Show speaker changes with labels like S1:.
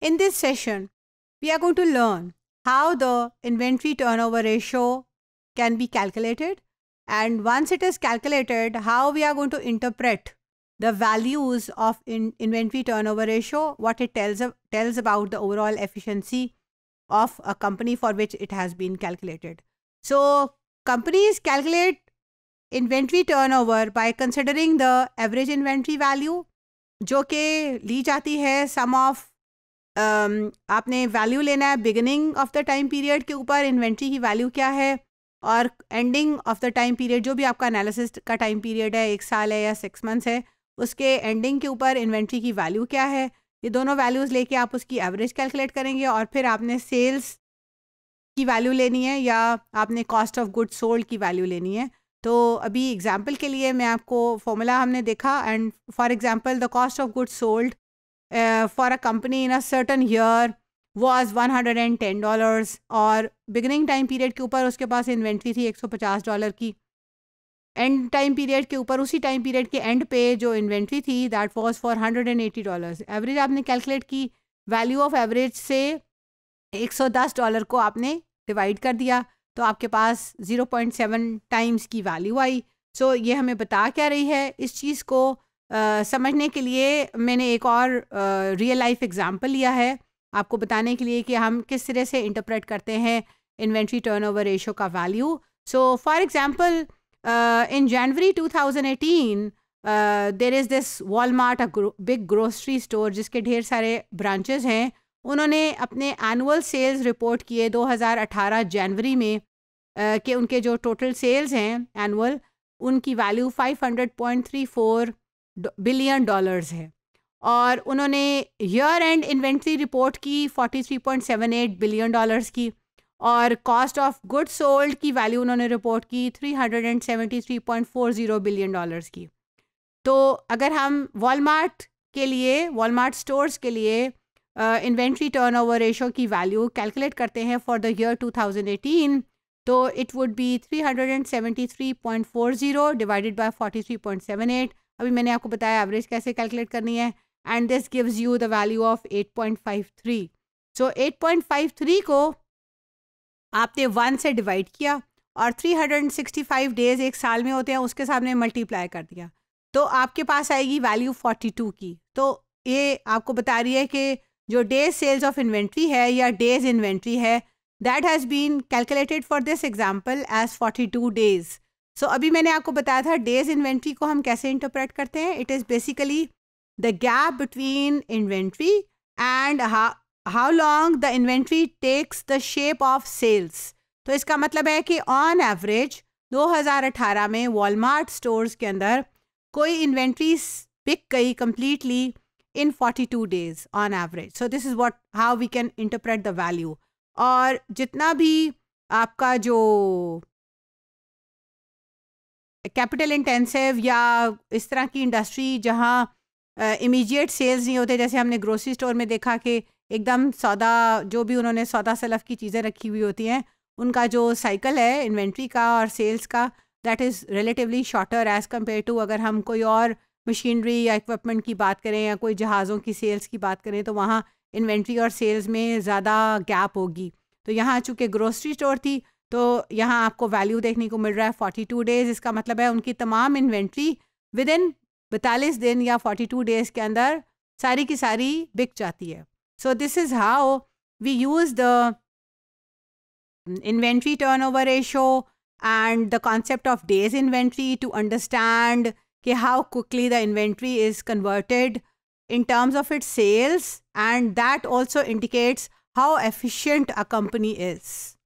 S1: In this session, we are going to learn how the inventory turnover ratio can be calculated and once it is calculated, how we are going to interpret the values of in inventory turnover ratio, what it tells, tells about the overall efficiency of a company for which it has been calculated. So, companies calculate inventory turnover by considering the average inventory value, जो कि ली जाती है sum of Um, आपने value लेना है beginning of the time period के ऊपर inventory की वैल्यू क्या है और ending of the time period जो भी आपका एनालिसिस का टाइम पीरियड है एक साल है या सिक्स मंथ्स है उसके एंडिंग के ऊपर इन्वेंट्री की वैल्यू क्या है ये दोनों वैल्यूज़ लेके आप उसकी एवरेज कैलकुलेट करेंगे और फिर आपने सेल्स की वैल्यू लेनी है या आपने कॉस्ट ऑफ गुड सोल्ड की वैल्यू लेनी है तो अभी एग्जाम्पल के लिए मैं आपको फॉर्मूला हमने देखा and for example the cost of good sold for a company uh, for a company in one hundred and ten $110 और बिगनिंग टाइम पीरियड के ऊपर उसके पास इन्वेंट्री थी एक सौ पचास डॉलर की एंड टाइम पीरियड के ऊपर उसी टाइम पीरियड के एंड पे जो इन्वेंट्री थी that was four hundred and eighty dollar average आपने कैलकुलेट की वैल्यू ऑफ एवरेज से एक सौ दस डॉलर को आपने डिवाइड कर दिया तो आपके पास ज़ीरो पॉइंट सेवन टाइम्स की वैल्यू आई सो so, ये हमें बता क्या रही है इस चीज़ को समझने के लिए मैंने एक और रियल लाइफ एग्जांपल लिया है आपको बताने के लिए कि हम किस तरह से इंटरप्रेट करते हैं इन्वेंट्री टर्नओवर रेशो का value so for example in January 2018 there is this Walmart a big grocery store जिसके ढेर सारे ब्रांचेज हैं उन्होंने अपने एनुअल सेल्स रिपोर्ट किए 2018 जनवरी में uh, के उनके जो टोटल सेल्स हैं एनुअल उनकी वैल्यू 500.34 बिलियन डॉलर्स है और उन्होंने ईयर एंड इन्वेंट्री रिपोर्ट की 43.78 बिलियन डॉलर्स की और कॉस्ट ऑफ गुड सोल्ड की वैल्यू उन्होंने रिपोर्ट की 373.40 बिलियन डॉलर्स की तो अगर हम वॉलमार्ट के लिए वॉलमार्ट स्टोर्स के लिए इन्वेंट्री टर्न ओवर रेशो की वैल्यू कैलकुलेट करते हैं फॉर द ईयर 2018 तो it would be 373.40 divided by 43.78 अभी मैंने आपको बताया एवरेज कैसे कैलकुलेट करनी है and this gives you the value of 8.53 so so 8.53 को आपने वन से डिवाइड किया और 365 डेज एक साल में होते हैं उसके सामने मल्टीप्लाई कर दिया तो आपके पास आएगी वैल्यू 42 की तो ये आपको बता रही है कि जो डेज सेल्स ऑफ इन्वेंट्री है या डेज इन्वेंट्री है that has been calculated for this example as 42 days so so, अभी मैंने आपको बताया था डेज इन्वेंट्री को हम कैसे इंटरप्रेट करते हैं it is basically the gap between inventory and how long the inventory takes the shape of sales तो इसका मतलब है कि ऑन एवरेज 2018 में वॉलमार्ट स्टोर्स के अंदर कोई इन्वेंट्री पिक गई completely in 42 days on average so this is what how we can interpret the value और जितना भी आपका जो कैपिटल इंटेंसिव या इस तरह की इंडस्ट्री जहाँ इमीजिएट सेल्स नहीं होते जैसे हमने ग्रोसरी स्टोर में देखा कि एकदम सौदा जो भी उन्होंने सौदा सलफ की चीज़ें रखी हुई होती हैं उनका जो साइकिल है इन्वेंट्री का और सेल्स का that is relatively shorter as compare to अगर हम कोई और मशीनरी या इक्विपमेंट की बात करें या कोई जहाज़ों की सेल्स की बात करें तो वहाँ इन्वेंट्री और सेल्स में ज़्यादा गैप होगी तो यहाँ चूँकि ग्रोसरी स्टोर थी तो यहाँ आपको वैल्यू देखने को मिल रहा है फोर्टी टू डेज इसका मतलब है उनकी तमाम इन्वेंट्री विद इन बैतालीस दिन या फोर्टी टू डेज के अंदर सारी की सारी बिक जाती है so this is how we use the inventory turn over ratio and the concept of days inventory to understand कि how quickly the inventory is converted in terms of it sales and that also indicates how efficient a company is